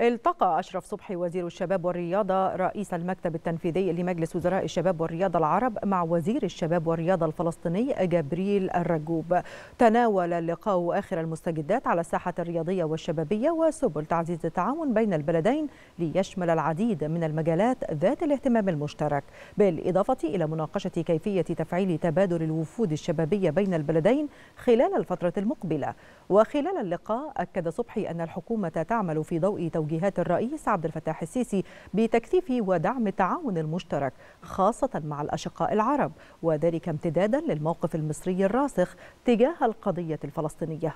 التقى أشرف صبحي وزير الشباب والرياضة رئيس المكتب التنفيذي لمجلس وزراء الشباب والرياضة العرب مع وزير الشباب والرياضة الفلسطيني جبريل الرجوب تناول اللقاء آخر المستجدات على الساحة الرياضية والشبابية وسبل تعزيز التعاون بين البلدين ليشمل العديد من المجالات ذات الاهتمام المشترك بالإضافة إلى مناقشة كيفية تفعيل تبادل الوفود الشبابية بين البلدين خلال الفترة المقبلة وخلال اللقاء أكد صبحي أن الحكومة تعمل في ضوء توجيهات الرئيس عبد الفتاح السيسي بتكثيف ودعم التعاون المشترك خاصة مع الأشقاء العرب وذلك امتدادا للموقف المصري الراسخ تجاه القضية الفلسطينية